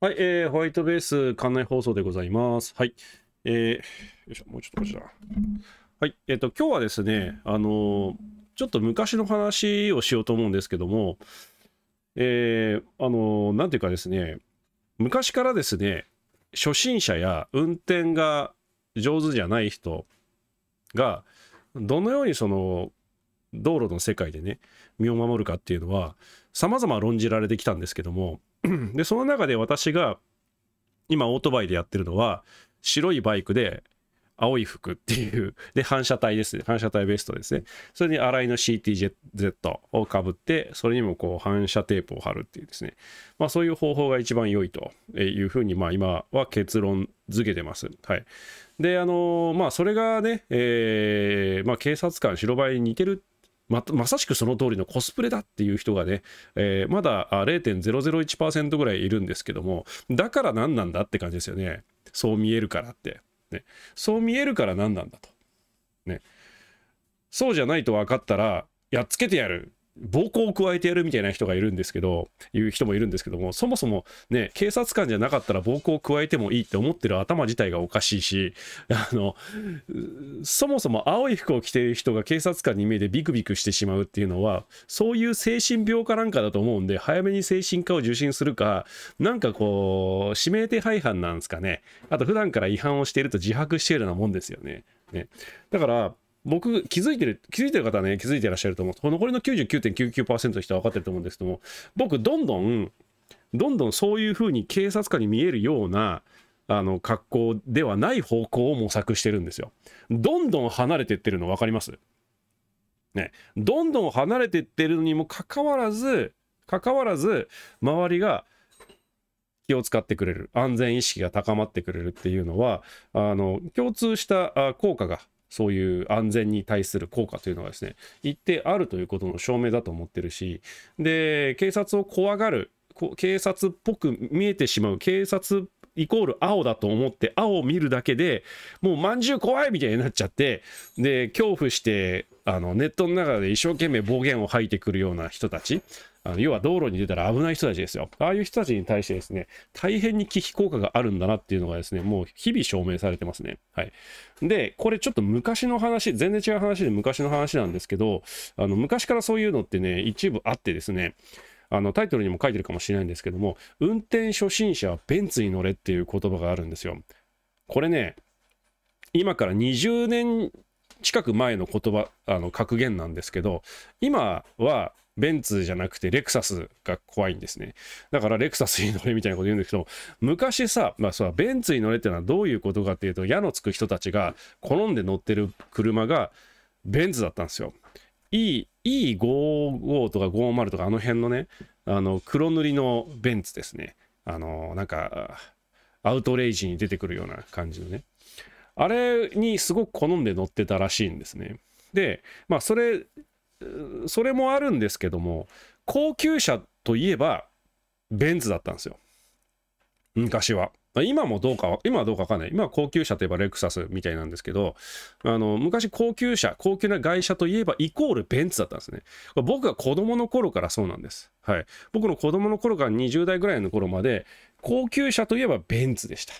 はい、えー、ホワイトベース館内放送でございます。はい、えー、よいしょ、もうちょっとこちら。はい、えっ、ー、と、今日はですね、あのー、ちょっと昔の話をしようと思うんですけども、えー、あのー、なんていうかですね、昔からですね、初心者や運転が上手じゃない人が、どのようにその、道路の世界でね、身を守るかっていうのは、様々論じられてきたんですけども、で、その中で私が、今オートバイでやってるのは、白いバイクで、青い服っていう、で、反射体ですね。反射体ベストですね。それに洗いの CTZ をかぶって、それにもこう反射テープを貼るっていうですね。まあそういう方法が一番良いというふうに、まあ今は結論付けてます。はい。で、あのー、まあそれがね、えー、まあ警察官、白バイに似てるってま、まさしくその通りのコスプレだっていう人がね、えー、まだ0.001%ぐらいいるんですけども、だから何なんだって感じですよね。そう見えるからって。ね、そう見えるから何なんだと。ね、そうじゃないと分かったら、やっつけてやる暴行を加えてやるみたいな人がいるんですけど、いう人もいるんですけども、そもそもね、警察官じゃなかったら暴行を加えてもいいって思ってる頭自体がおかしいし、あの、そもそも青い服を着てる人が警察官に目でビクビクしてしまうっていうのは、そういう精神病かなんかだと思うんで、早めに精神科を受診するか、なんかこう、指名手配犯なんですかね。あと、普段から違反をしていると自白しているようなもんですよね。ねだから、僕気づいてる、気づいてる方はね、気づいてらっしゃると思う。この残りの99.99%の人は分かってると思うんですけども、僕、どんどん、どんどんそういうふうに警察官に見えるような、あの格好ではない方向を模索してるんですよ。どんどん離れてってるの分かりますね、どんどん離れてってるのにもかかわらず、かかわらず、周りが気を使ってくれる、安全意識が高まってくれるっていうのは、あの共通した効果がそういう安全に対する効果というのがですね一定あるということの証明だと思ってるしで警察を怖がる警察っぽく見えてしまう警察イコール青だと思って青を見るだけでもうまんじゅう怖いみたいになっちゃってで恐怖してあのネットの中で一生懸命暴言を吐いてくるような人たちあの要は道路に出たら危ない人たちですよ。ああいう人たちに対してですね、大変に危機効果があるんだなっていうのがですね、もう日々証明されてますね。はい。で、これちょっと昔の話、全然違う話で昔の話なんですけど、あの昔からそういうのってね、一部あってですね、あのタイトルにも書いてるかもしれないんですけども、運転初心者はベンツに乗れっていう言葉があるんですよ。これね、今から20年近く前の言葉、あの格言なんですけど、今はベンツじゃなくてレクサスが怖いんですね。だからレクサスに乗れみたいなこと言うんですけど、昔さ、まあそベンツに乗れってのはどういうことかっていうと、矢のつく人たちが好んで乗ってる車がベンツだったんですよ。E、E55 とか50とかあの辺のね、あの黒塗りのベンツですね。あの、なんか、アウトレイジに出てくるような感じのね。あれにすごく好んで乗ってたらしいんですね。で、まあそれそれもあるんですけども高級車といえばベンツだったんですよ昔は今もどうか今はどうかわかんない今は高級車といえばレクサスみたいなんですけどあの昔高級車高級な外車といえばイコールベンツだったんですね僕が子供の頃からそうなんですはい僕の子供の頃から20代ぐらいの頃まで高級車といえばベンツでした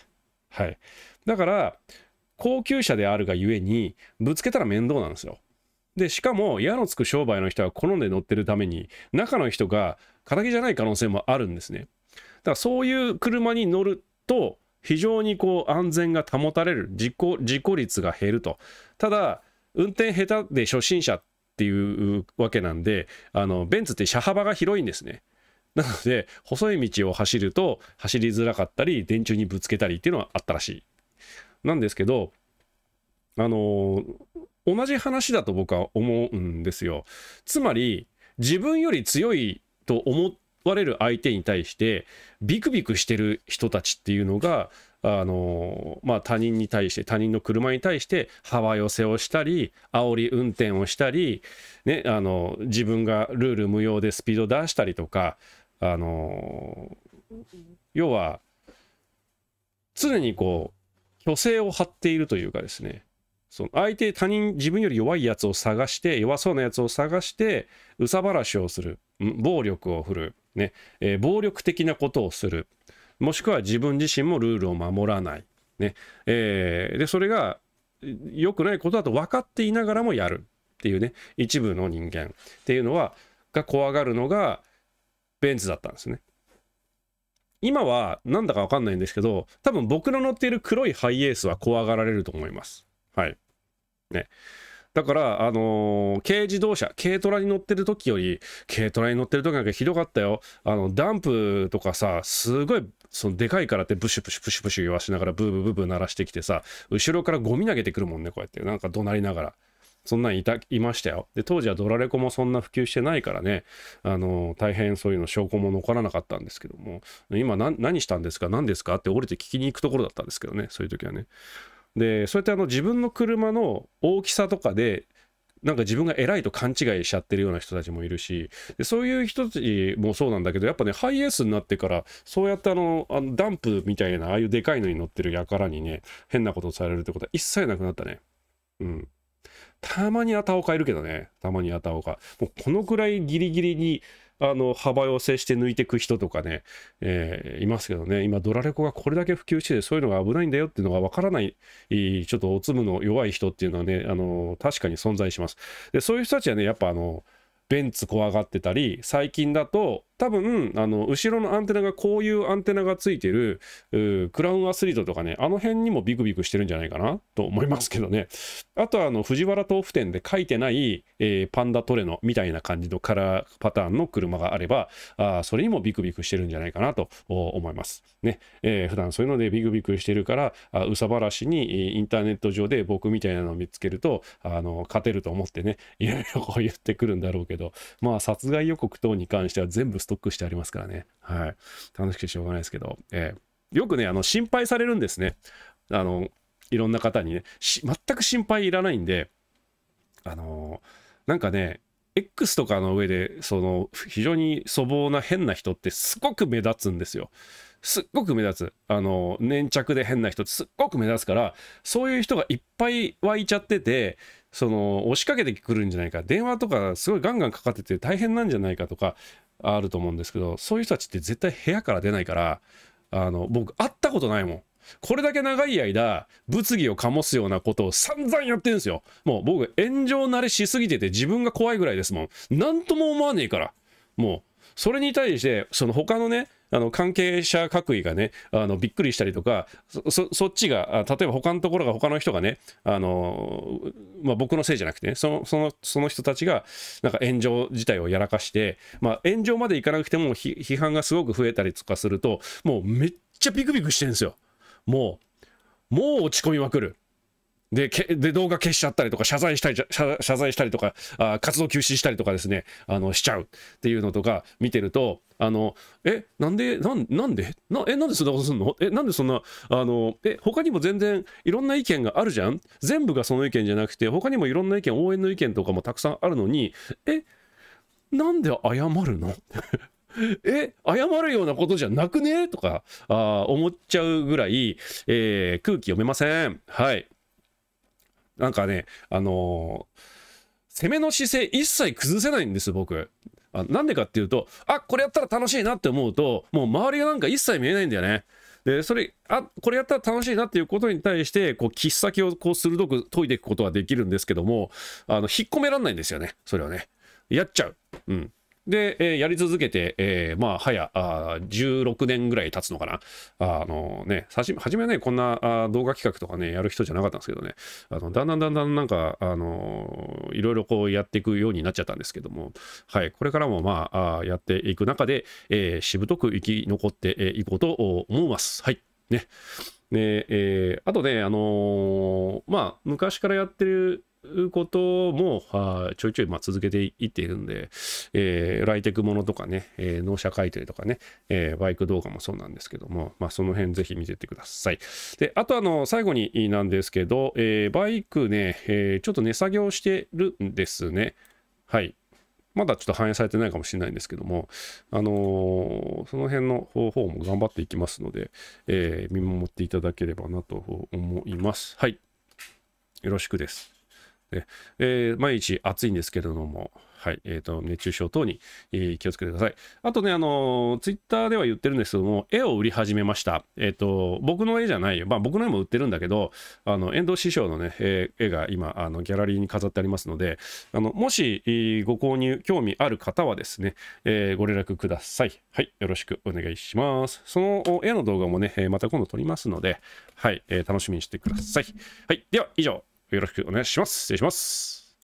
はいだから高級車であるがゆえにぶつけたら面倒なんですよで、しかも、矢のつく商売の人は好んで乗ってるために、中の人が敵じゃない可能性もあるんですね。だからそういう車に乗ると、非常にこう安全が保たれる事故、事故率が減ると。ただ、運転下手で初心者っていうわけなんで、あの、ベンツって車幅が広いんですね。なので、細い道を走ると走りづらかったり、電柱にぶつけたりっていうのはあったらしい。なんですけど、あのー同じ話だと僕は思うんですよ。つまり自分より強いと思われる相手に対してビクビクしてる人たちっていうのがあのまあ、他人に対して他人の車に対して幅寄せをしたり煽り運転をしたり、ね、あの自分がルール無用でスピード出したりとかあの要は常にこう虚勢を張っているというかですねその相手、他人、自分より弱いやつを探して、弱そうなやつを探して、憂さ晴らしをする、暴力を振る、ねえー、暴力的なことをする、もしくは自分自身もルールを守らない。ねえー、でそれが良くないことだと分かっていながらもやるっていうね一部の人間っていうのはが怖がるのがベンツだったんですね。今はなんだか分かんないんですけど多分僕の乗っている黒いハイエースは怖がられると思います。はい。ね。だから、あのー、軽自動車、軽トラに乗ってる時より、軽トラに乗ってる時なんかひどかったよ。あの、ダンプとかさ、すごい、そのでかいからってブシュブシュブシュブシュ言わしながらブーブーブーブー鳴らしてきてさ、後ろからゴミ投げてくるもんね、こうやって。なんか怒鳴りながら。そんなんいたいましたよ。で、当時はドラレコもそんな普及してないからね、あのー、大変そういうの証拠も残らなかったんですけども、今何したんですか何ですかって降りて聞きに行くところだったんですけどね、そういう時はね。でそうやってあの自分の車の大きさとかでなんか自分が偉いと勘違いしちゃってるような人たちもいるしでそういう人たちもそうなんだけどやっぱねハイエースになってからそうやってあのあのダンプみたいなああいうでかいのに乗ってる輩にね変なことをされるってことは一切なくなったねうんたまにあたオカいるけどねたまにアタオカ。もうこのくらいギリギリにあの幅寄せして抜いていく人とかね、えー、いますけどね今ドラレコがこれだけ普及しててそういうのが危ないんだよっていうのがわからないちょっとおつむの弱い人っていうのはねあの確かに存在しますでそういう人たちはねやっぱあのベンツ怖がってたり最近だと多分あの後ろのアンテナがこういうアンテナがついてるクラウンアスリートとかねあの辺にもビクビクしてるんじゃないかなと思いますけどねあとはあの藤原豆腐店で書いてない、えー、パンダトレノみたいな感じのカラーパターンの車があればあそれにもビクビクしてるんじゃないかなと思いますね、えー、普段そういうのでビクビクしてるからあうさばらしにインターネット上で僕みたいなのを見つけるとあの勝てると思ってねいろいろこう言ってくるんだろうけどまあ殺害予告等に関しては全部トックしてありますからね。はい。楽しくてしょうがないですけど、えー、よくね、あの、心配されるんですね。あの、いろんな方にね、全く心配いらないんで、あのー、なんかね、X とかの上で、その、非常に粗暴な変な人ってすごく目立つんですよ。すっごく目立つ。あの、粘着で変な人ってすっごく目立つから、そういう人がいっぱい湧いちゃってて、その、押しかけてくるんじゃないか、電話とかすごいガンガンかかってて大変なんじゃないかとか、あると思うんですけどそういう人たちって絶対部屋から出ないからあの僕会ったことないもんこれだけ長い間物議を醸すようなことを散々やってるんですよもう僕炎上慣れしすぎてて自分が怖いぐらいですもん何とも思わねえからもうそれに対してその他のねあの関係者各位がねあのびっくりしたりとかそっちが例えば他のところが他の人がねあの、まあ、僕のせいじゃなくてねそのそのその人たちがなんか炎上自体をやらかして、まあ、炎上までいかなくても批判がすごく増えたりとかするともうめっちゃビクビクしてるんですよもうもう落ち込みまくる。で、で動画消しちゃったりとか、謝罪したり、謝罪したりとかあ、活動休止したりとかですね、あの、しちゃうっていうのとか見てると、あの、え、なんで、なんなんでなえ、なんでそんなことすんのえ、なんでそんな、あの、え、他にも全然いろんな意見があるじゃん全部がその意見じゃなくて、他にもいろんな意見、応援の意見とかもたくさんあるのに、え、なんで謝るの え謝るようなことじゃなくねとかあ思っちゃうぐらい、えー、空気読めません。はいなんかね、あのー、攻めの姿勢一切崩せないんです、僕。あなんでかっていうと、あこれやったら楽しいなって思うと、もう周りがなんか一切見えないんだよね。で、それ、あこれやったら楽しいなっていうことに対して、こう、切っ先をこう鋭く解いていくことはできるんですけども、あの、引っ込めらんないんですよね、それはね。やっちゃう。うん。で、えー、やり続けて、えー、まあ、はや、16年ぐらい経つのかな。あ、あのー、ね、初めはね、こんなあ動画企画とかね、やる人じゃなかったんですけどね、あのだんだんだんだんなんか、あのいろいろこうやっていくようになっちゃったんですけども、はい、これからもまあ、あやっていく中で、えー、しぶとく生き残っていこうと思います。はい。ね。ねえー、あとね、あのまあ、昔からやってるいうこともあちょいちょいまあ続けていっているんで、えー、ライテクものとかね、えー、納車改定とかね、えー、バイク動画もそうなんですけども、まあ、その辺ぜひ見てってください。で、あとあの、最後になんですけど、えー、バイクね、えー、ちょっと値下げをしてるんですね。はい。まだちょっと反映されてないかもしれないんですけども、あのー、その辺の方法も頑張っていきますので、えー、見守っていただければなと思います。はい。よろしくです。ねえー、毎日暑いんですけれども、はいえーと、熱中症等に、えー、気をつけてください。あとね、あのー、ツイッターでは言ってるんですけども、絵を売り始めました。えっ、ー、と、僕の絵じゃないよ。まあ、僕の絵も売ってるんだけど、あの遠藤師匠のね、えー、絵が今あの、ギャラリーに飾ってありますので、あのもし、えー、ご購入、興味ある方はですね、えー、ご連絡ください。はい、よろしくお願いします。その絵の動画もね、また今度撮りますので、はい、えー、楽しみにしてください。はい、では以上。よろしくお願いします。失礼します。